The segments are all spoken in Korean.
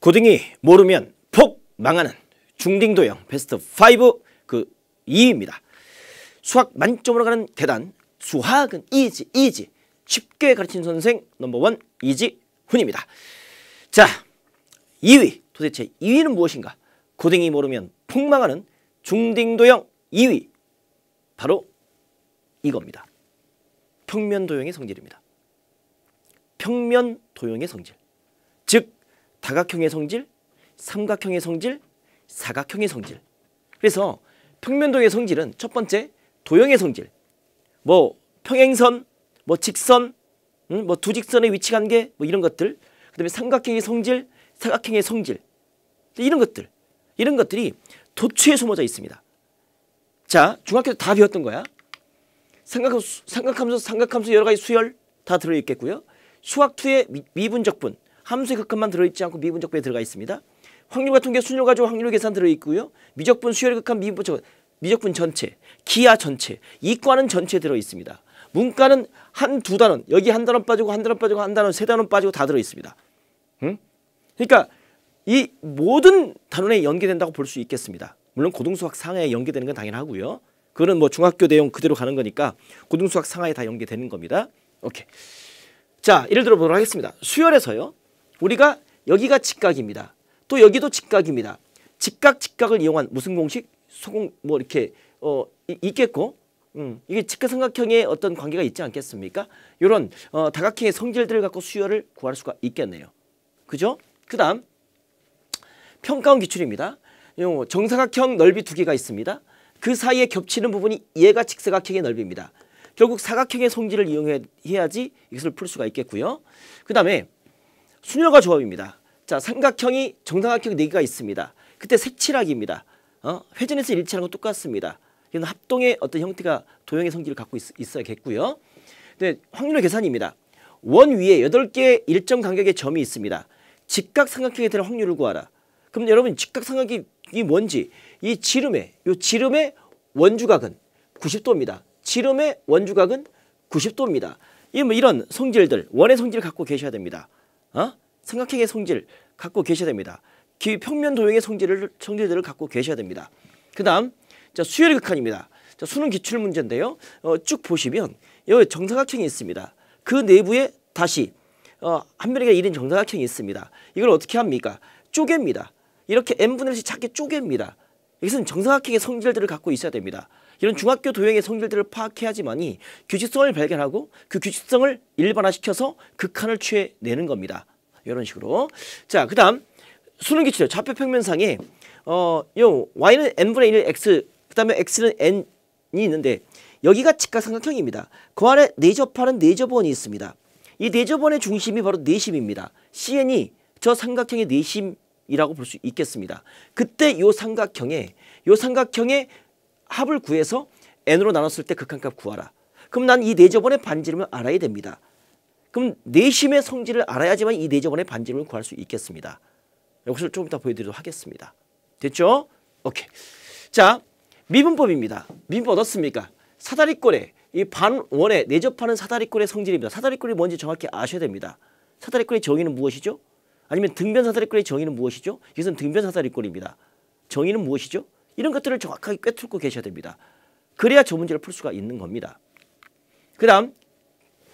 고등이 모르면 폭 망하는 중딩도형 베스트 5 그 2위입니다. 수학 만점으로 가는 계단 수학은 이지 이지 쉽게 가르친 선생 넘버원 이지훈입니다. 자 2위 도대체 2위는 무엇인가 고등이 모르면 폭망하는 중딩도형 2위 바로 이겁니다. 평면도형의 성질입니다. 평면도형의 성질 즉 사각형의 성질, 삼각형의 성질, 사각형의 성질. 그래서 평면도의 성질은 첫 번째 도형의 성질. 뭐 평행선, 뭐 직선, 음, 뭐 두직선의 위치 관계 뭐 이런 것들. 그다음에 삼각형의 성질, 사각형의 성질. 이런 것들. 이런 것들이 도처에 숨어져 있습니다. 자, 중학교 다 배웠던 거야. 삼각함수, 삼각함수, 삼각함수 여러 가지 수열 다 들어 있겠고요. 수학 2의 미분적분, 함수의 극한만 들어있지 않고 미분적분에 들어가 있습니다. 확률과 통계 순요 가지고 확률 계산 들어있고요. 미적분 수열 극한 미분적 미적분 전체, 기하 전체, 이과는 전체 들어있습니다. 문과는 한 두 단원, 여기 한 단원 빠지고 한 단원 빠지고 한 단원, 세 단원 빠지고 다 들어있습니다. 응? 그러니까 이 모든 단원에 연계된다고 볼 수 있겠습니다. 물론 고등수학 상하에 연계되는 건 당연하고요. 그거는 뭐 중학교 내용 그대로 가는 거니까 고등수학 상하에 다 연계되는 겁니다. 오케이. 자, 예를 들어 보도록 하겠습니다. 수열에서요. 우리가 여기가 직각입니다. 또 여기도 직각입니다. 직각 직각을 이용한 무슨 공식? 소공 뭐 이렇게 어 이, 있겠고 음, 이게 직각삼각형의 어떤 관계가 있지 않겠습니까? 이런 어, 다각형의 성질들을 갖고 수열을 구할 수가 있겠네요. 그죠? 그 다음 평가원 기출입니다. 정사각형 넓이 두 개가 있습니다. 그 사이에 겹치는 부분이 얘가 직사각형의 넓이입니다. 결국 사각형의 성질을 이용해야지 이것을 풀 수가 있겠고요. 그 다음에 순열과 조합입니다. 자 삼각형이 정삼각형 네개가 있습니다. 그때 색칠하기입니다. 어? 회전에서 일치하는 건 똑같습니다. 이건 합동의 어떤 형태가 도형의 성질을 갖고 있, 어야겠고요 근데 확률의 계산입니다. 원 위에 8개의 일정 간격의 점이 있습니다. 직각삼각형에 대한 확률을 구하라. 그럼 여러분 직각삼각이 뭔지 이 지름의 이 지름의 원주각은 90도입니다. 지름의 원주각은 90도입니다. 이뭐 이런 성질들 원의 성질을 갖고 계셔야 됩니다. 어? 삼각형의 성질 갖고 계셔야 됩니다. 기, 평면 도형의 성질을 성질들을 갖고 계셔야 됩니다. 그다음 자 수열 극한입니다. 자 수능 기출 문제인데요. 어, 쭉 보시면 여기 정사각형이 있습니다. 그 내부에 다시 어, 한면이 이은 정사각형이 있습니다. 이걸 어떻게 합니까? 쪼갭니다. 이렇게 n분의 1씩 작게 쪼갭니다. 이것은 정사각형의 성질들을 갖고 있어야 됩니다. 이런 중학교 도형의 성질들을 파악해야지만이 규칙성을 발견하고 그 규칙성을 일반화시켜서 극한을 취해내는 겁니다. 이런 식으로. 자, 그 다음 수능 기출이요. 좌표 평면상에 어, 요 y는 n분의 1 x 그 다음에 x는 n이 있는데 여기가 직각삼각형입니다. 그 안에 내접하는 내접원이 있습니다. 이 내접원의 중심이 바로 내심입니다. cn이 저 삼각형의 내심이라고 볼 수 있겠습니다. 그때 요 삼각형에 요 삼각형의 합을 구해서 n으로 나눴을 때 극한값 구하라. 그럼 난 이 내접원의 반지름을 알아야 됩니다. 그럼 내심의 성질을 알아야지만 이 내정원의 반지름을 구할 수 있겠습니다. 이것을 조금 이따 보여드리도록 하겠습니다. 됐죠? 오케이. 자, 미분법입니다. 미분법 어떻습니까? 사다리꼴의 이 반원에 내접하는 사다리꼴의 성질입니다. 사다리꼴이 뭔지 정확히 아셔야 됩니다. 사다리꼴의 정의는 무엇이죠? 아니면 등변 사다리꼴의 정의는 무엇이죠? 이것은 등변 사다리꼴입니다. 정의는 무엇이죠? 이런 것들을 정확하게 꿰뚫고 계셔야 됩니다. 그래야 저 문제를 풀 수가 있는 겁니다. 그 다음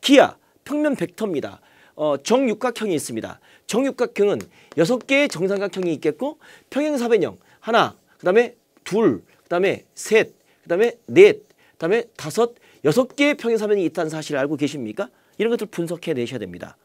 기아 평면 벡터입니다. 어, 정육각형이 있습니다. 정육각형은 여섯 개의 정삼각형이 있겠고 평행사변형 하나, 그 다음에 둘, 그 다음에 셋, 그 다음에 넷, 그 다음에 다섯, 여섯 개의 평행사변이 있다는 사실을 알고 계십니까? 이런 것들 분석해내셔야 됩니다.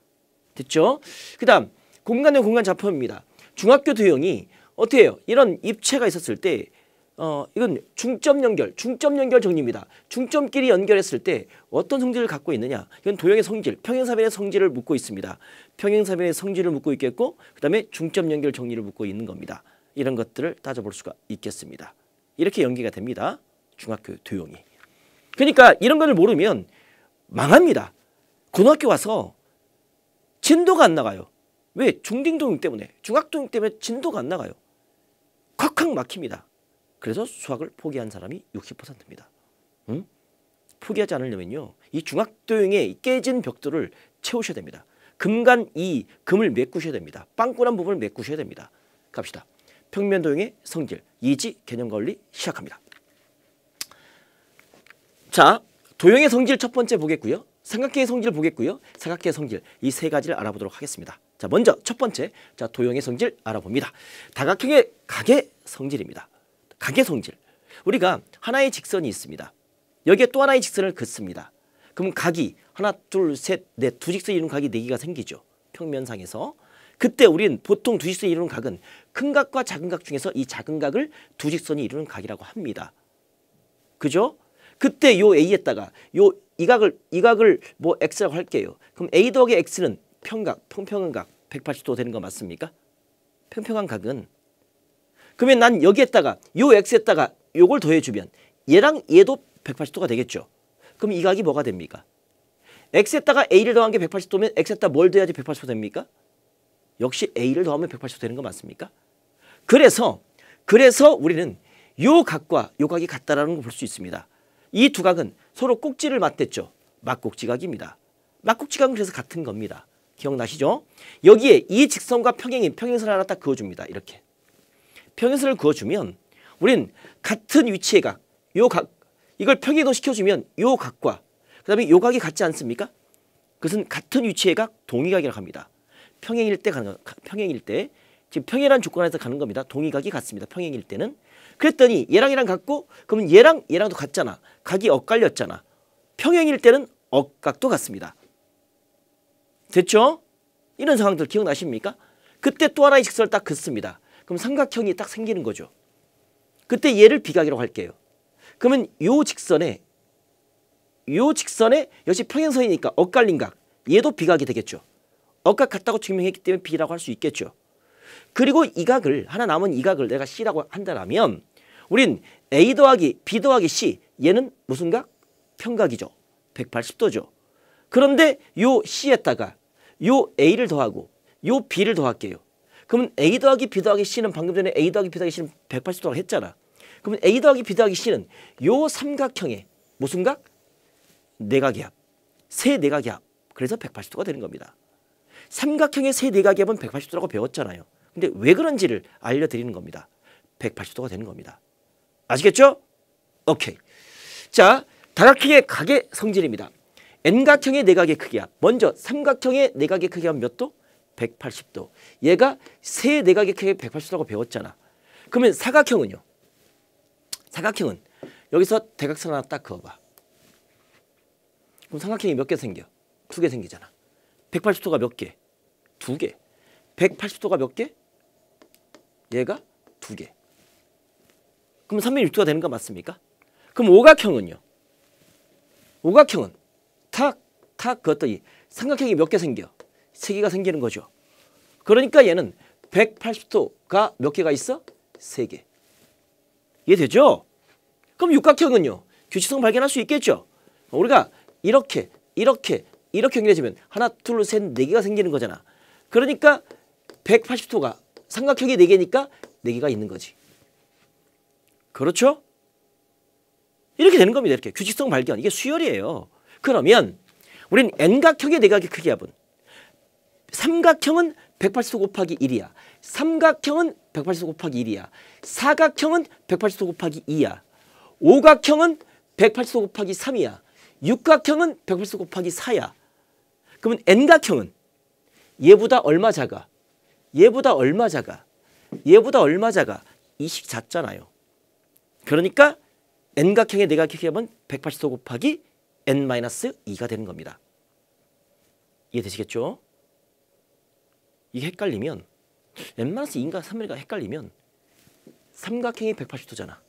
됐죠? 그 다음 공간의 공간 좌표입니다. 중학교 도형이 어떻게 해요? 이런 입체가 있었을 때 어, 이건 중점 연결, 중점 연결 정리입니다. 중점끼리 연결했을 때 어떤 성질을 갖고 있느냐. 이건 도형의 성질, 평행사변의 성질을 묻고 있습니다. 평행사변의 성질을 묻고 있겠고 그 다음에 중점 연결 정리를 묻고 있는 겁니다. 이런 것들을 따져볼 수가 있겠습니다. 이렇게 연기가 됩니다. 중학교 도형이. 그러니까 이런 걸 모르면 망합니다. 고등학교 와서 진도가 안 나가요. 왜? 중딩도형 때문에. 중학도형 때문에 진도가 안 나가요. 콱콱 막힙니다. 그래서 수학을 포기한 사람이 60%입니다. 응? 포기하지 않으려면요. 이 중학도형의 깨진 벽돌을 채우셔야 됩니다. 금간 2, 금을 메꾸셔야 됩니다. 빵꾸난 부분을 메꾸셔야 됩니다. 갑시다. 평면도형의 성질, 이지, 개념과 리 시작합니다. 자, 도형의 성질 첫 번째 보겠고요. 삼각형의 성질 보겠고요. 사각형의 성질 이 세 가지를 알아보도록 하겠습니다. 자, 먼저 첫 번째, 자 도형의 성질 알아봅니다. 다각형의 각의 성질입니다. 각의 성질. 우리가 하나의 직선이 있습니다. 여기에 또 하나의 직선을 긋습니다. 그럼 각이 하나, 둘, 셋, 넷, 두 직선 이루는 각이 네 개가 생기죠. 평면상에서. 그때 우리는 보통 두 직선이 이루는 각은 큰 각과 작은 각 중에서 이 작은 각을 두 직선이 이루는 각이라고 합니다. 그죠? 그때 요 A에다가 요이 각을 이 각을 뭐 X라고 할게요. 그럼 A 더하기 X는 평각, 평평한 각 180도 되는 거 맞습니까? 평평한 각은 그러면 난 여기에다가 요 x에다가 요걸 더해주면 얘랑 얘도 180도가 되겠죠. 그럼 이 각이 뭐가 됩니까? x에다가 a를 더한 게 180도면 x에다 뭘 더해야지 180도 됩니까? 역시 a를 더하면 180도 되는 거 맞습니까? 그래서 그래서 우리는 요 각과 요 각이 같다라는 걸 볼 수 있습니다. 이 두 각은 서로 꼭지를 맞댔죠. 막꼭지 각입니다. 막꼭지 각은 그래서 같은 겁니다. 기억나시죠? 여기에 이 직선과 평행인 평행선을 하나 딱 그어줍니다. 이렇게. 평행선을 그어주면 우린 같은 위치의 각, 요 각, 이걸 평행이동 시켜주면 요 각과 그 다음에 요 각이 같지 않습니까? 그것은 같은 위치의 각, 동의각이라고 합니다. 평행일 때 가는, 평행일 때 지금 평행이라 조건에서 가는 겁니다. 동의각이 같습니다. 평행일 때는. 그랬더니 얘랑 얘랑 같고 그러면 얘랑 얘랑도 같잖아. 각이 엇갈렸잖아. 평행일 때는 억각도 같습니다. 됐죠? 이런 상황들 기억나십니까? 그때 또 하나의 직선을 딱 긋습니다. 그럼 삼각형이 딱 생기는 거죠. 그때 얘를 비각이라고 할게요. 그러면 요 직선에 요 직선에 역시 평행선이니까 엇갈린 각 얘도 비각이 되겠죠. 엇각 같다고 증명했기 때문에 B라고 할 수 있겠죠. 그리고 이 각을 하나 남은 이 각을 내가 C라고 한다면 우린 A 더하기 B 더하기 C 얘는 무슨 각? 평각이죠. 180도죠. 그런데 요 C에다가 요 A를 더하고 요 B를 더할게요. 그러면 A 더하기 B 더하기 C는 방금 전에 A 더하기 B 더하기 C는 180도라고 했잖아. 그러면 A 더하기 B 더하기 C는 요 삼각형의 무슨 뭐 각 내각이압 세 내각이압 그래서 180도가 되는 겁니다. 삼각형의 세 내각이압은 180도라고 배웠잖아요. 근데 왜 그런지를 알려드리는 겁니다. 180도가 되는 겁니다. 아시겠죠? 오케이. 자, 다각형의 각의 성질입니다. N각형의 내각의 크기압. 먼저 삼각형의 내각의 크기압 몇 도? 180도. 얘가 세 내각의 크기 180도라고 배웠잖아. 그러면 사각형은요? 사각형은 여기서 대각선 하나 딱 그어봐. 그럼 삼각형이 몇 개 생겨? 두 개 생기잖아. 180도가 몇 개? 두 개. 180도가 몇 개? 얘가 두 개. 그럼 360도가 되는 거 맞습니까? 그럼 오각형은요? 오각형은 탁, 탁 그었더니 삼각형이 몇 개 생겨? 세개가 생기는 거죠. 그러니까 얘는 180도가 몇 개가 있어? 세개 이해되죠? 그럼 육각형은요. 규칙성 발견할 수 있겠죠. 우리가 이렇게 이렇게 이렇게 연결해주면 하나 둘 셋 네 개가 생기는 거잖아. 그러니까 180도가 삼각형이 네 개니까 네 개가 있는 거지. 그렇죠? 이렇게 되는 겁니다. 이렇게 규칙성 발견 이게 수열이에요. 그러면 우린 n각형의 내각의 네 크기합은 삼각형은 180도 곱하기 1이야. 삼각형은 180도 곱하기 1이야. 사각형은 180도 곱하기 2야. 오각형은 180도 곱하기 3이야. 육각형은 180도 곱하기 4야. 그러면 n각형은 얘보다 얼마 작아? 얘보다 얼마 작아? 얘보다 얼마 작아? 이식 작잖아요. 그러니까 n각형의 내가 기억면 180도 곱하기 n-2가 되는 겁니다. 이해되시겠죠? 이게 헷갈리면 n-2 2과 3일가 헷갈리면 삼각형이 180도잖아.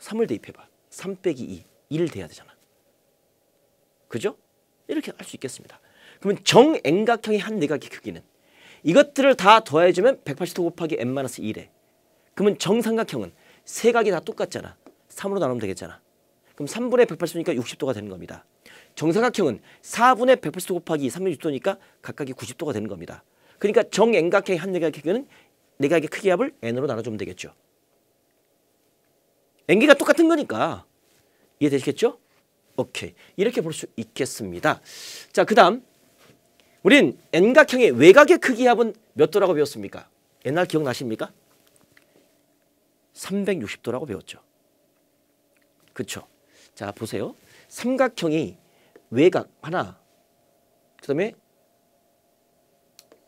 3을 대입해봐. 3 빼기 2, 1 돼야 되잖아. 그죠? 이렇게 할 수 있겠습니다. 그러면 정 n 각형의한 내각의 네 크기는 이것들을 다 더해주면 180도 곱하기 n-2래. 그러면 정삼각형은 세각이 다 똑같잖아. 3으로 나누면 되겠잖아. 그럼 3분의 180도니까 60도가 되는 겁니다. 정사각형은 4분의 180도 곱하기 360도니까 각각이 90도가 되는 겁니다. 그러니까 정앵각형 한대각형은 내각의 크기 압을 n으로 나눠주면 되겠죠. n개가 똑같은 거니까 이해되시겠죠? 오케이 이렇게 볼 수 있겠습니다. 자그 다음 우린 n각형의 외곽의 크기 합은 몇 도라고 배웠습니까? 옛날 기억나십니까? 360도라고 배웠죠. 그쵸? 자 보세요. 삼각형이 외곽 하나 그 다음에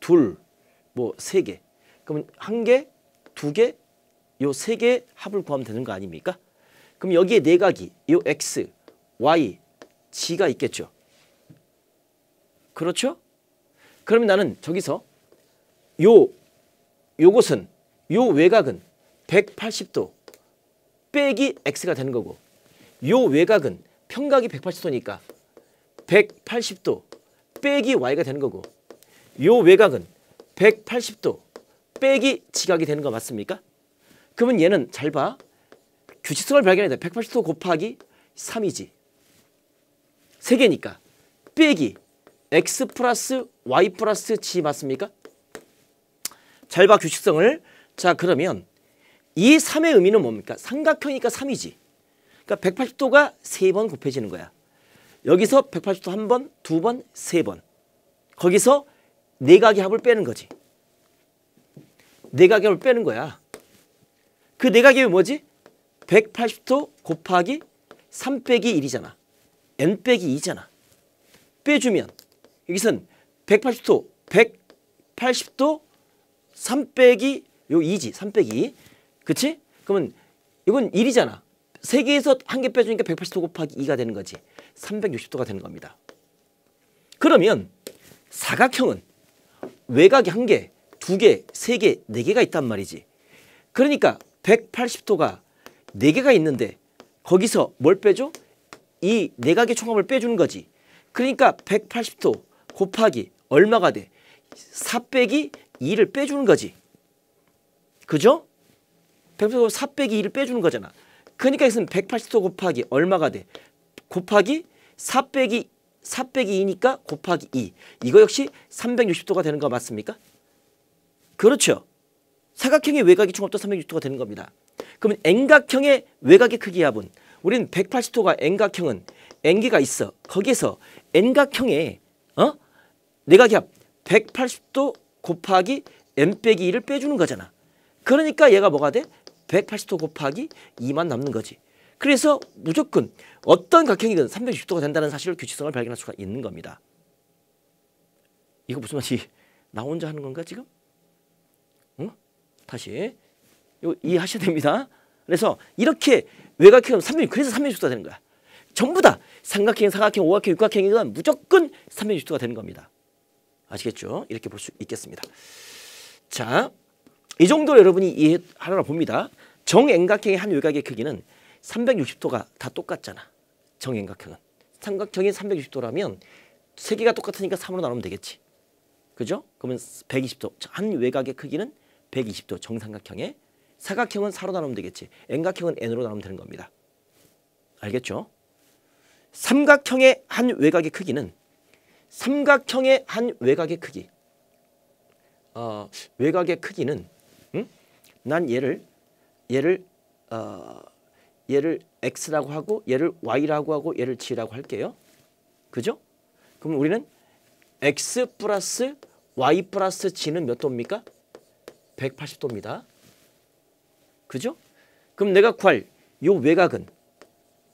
둘, 뭐 세 개. 그러면 한 개, 두 개, 요 세 개 합을 구하면 되는 거 아닙니까? 그럼 여기에 내각이 네 요 x, y, g가 있겠죠. 그렇죠? 그러면 나는 저기서 요 요것은 요 외곽은 180도 빼기 x가 되는 거고 요 외곽은 평각이 180도니까 180도 빼기 y가 되는 거고 요 외곽은 180도 빼기 지각이 되는 거 맞습니까? 그러면 얘는 잘 봐. 규칙성을 발견해야 돼. 180도 곱하기 3이지. 3개니까 빼기 x 플러스 y 플러스 g 맞습니까? 잘 봐 규칙성을. 자 그러면 이 3의 의미는 뭡니까? 삼각형이니까 3이지. 그러니까 180도가 3번 곱해지는 거야. 여기서 180도 한 번, 두 번, 세 번. 거기서 내각의 네 합을 빼는 거지. 내각의 네 합을 빼는 거야. 그 내각이 네 뭐지? 180도 곱하기 3 빼기 1이잖아. n 빼기 2잖아. 빼주면 여기선 180도 180도 3 빼기 요 2지. 3 빼기 2. 그치? 그러면 이건 1이잖아. 3개에서 한 개 빼주니까 180도 곱하기 2가 되는 거지. 360도가 되는 겁니다. 그러면 사각형은 외곽이 한 개, 두 개, 세 개, 네 개가 있단 말이지. 그러니까 180도가 네 개가 있는데 거기서 뭘빼죠이 내각의 네 총합을 빼주는 거지. 그러니까 180도 곱하기 얼마가 돼? 4 빼기 2를 빼주는 거지. 그죠? 180도 4 빼기 2를 빼주는 거잖아. 그러니까 이것은 180도 곱하기 얼마가 돼? 곱하기 4 빼기 4 0기 2니까 곱하기 2. 이거 역시 360도가 되는 거 맞습니까? 그렇죠. 사각형의 외곽이 총합도 360도가 되는 겁니다. 그러면 N각형의 외곽의 크기 합은 우린 180도가 N각형은 n 기가 있어. 거기에서 N각형의 어? 내각이 합 180도 곱하기 N 빼기 2를 빼주는 거잖아. 그러니까 얘가 뭐가 돼? 180도 곱하기 2만 남는 거지. 그래서 무조건 어떤 각형이든 360도가 된다는 사실을 규칙성을 발견할 수가 있는 겁니다. 이거 무슨 말인지 나 혼자 하는 건가 지금? 응? 다시 이해하셔야 됩니다. 그래서 이렇게 외곽형 360 그래서 360도가 되는 거야. 전부 다 삼각형, 사각형, 오각형, 육각형이건 무조건 360도가 되는 겁니다. 아시겠죠? 이렇게 볼 수 있겠습니다. 자, 이 정도로 여러분이 이해하라고 봅니다. 정앵각형의 한 외곽의 크기는 360도가 다 똑같잖아. 정행각형은. 삼각형이 360도라면 세 개가 똑같으니까 3으로 나누면 되겠지. 그죠? 그러면 120도. 한 외곽의 크기는 120도 정삼각형에 사각형은 4로 나누면 되겠지. N각형은 N으로 나누면 되는 겁니다. 알겠죠? 삼각형의 한 외곽의 크기는 삼각형의 한 외곽의 크기 어, 외곽의 크기는 응? 난 얘를 얘를 어, 얘를 x라고 하고 얘를 y라고 하고 얘를 g라고 할게요. 그죠? 그럼 우리는 x 플러스 y 플러스 g는 몇 도입니까? 180도입니다. 그죠? 그럼 내가 구할 요 외곽은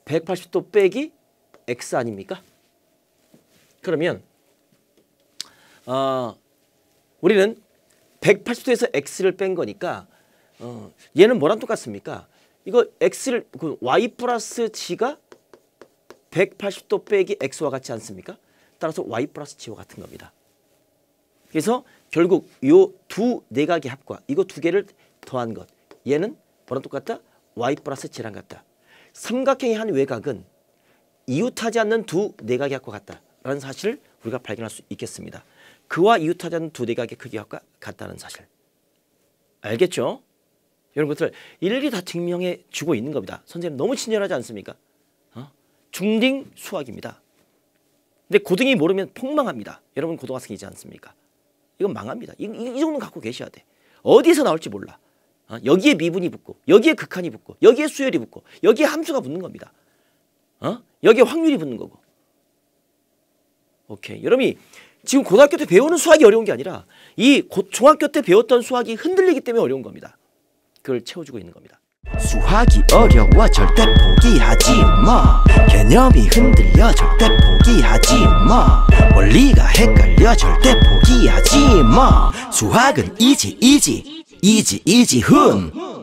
180도 빼기 x 아닙니까? 그러면 어, 우리는 180도에서 x를 뺀 거니까 어, 얘는 뭐랑 똑같습니까? 이거 x를 그 y 플러스 g가 180도 빼기 x와 같지 않습니까? 따라서 y 플러스 g와 같은 겁니다. 그래서 결국 이 두 내각의 네 합과 이거 두 개를 더한 것 얘는 뭐랑 똑같다? y 플러스 g랑 같다. 삼각형의 한 외곽은 이웃하지 않는 두 내각의 네 합과 같다라는 사실을 우리가 발견할 수 있겠습니다. 그와 이웃하지 않는 두 내각의 네 크기가 같다는 사실. 알겠죠? 여러분들 일일이 다 증명해 주고 있는 겁니다. 선생님 너무 친절하지 않습니까? 어? 중딩 수학입니다. 근데 고등이 모르면 폭망합니다. 여러분 고등학생이지 않습니까? 이건 망합니다. 이, 이, 이 정도는 갖고 계셔야 돼. 어디서 나올지 몰라. 어? 여기에 미분이 붙고 여기에 극한이 붙고 여기에 수열이 붙고 여기에 함수가 붙는 겁니다. 어? 여기에 확률이 붙는 거고. 오케이. 여러분이 지금 고등학교 때 배우는 수학이 어려운 게 아니라 이 고, 중학교 때 배웠던 수학이 흔들리기 때문에 어려운 겁니다. 그걸 채워주고 있는 겁니다. 수학이 어려워 절대 포기하지 마 개념이 흔들려 절대 포기하지 마 원리가 헷갈려 절대 포기하지 마 수학은 이지 이지 이지 이지 훈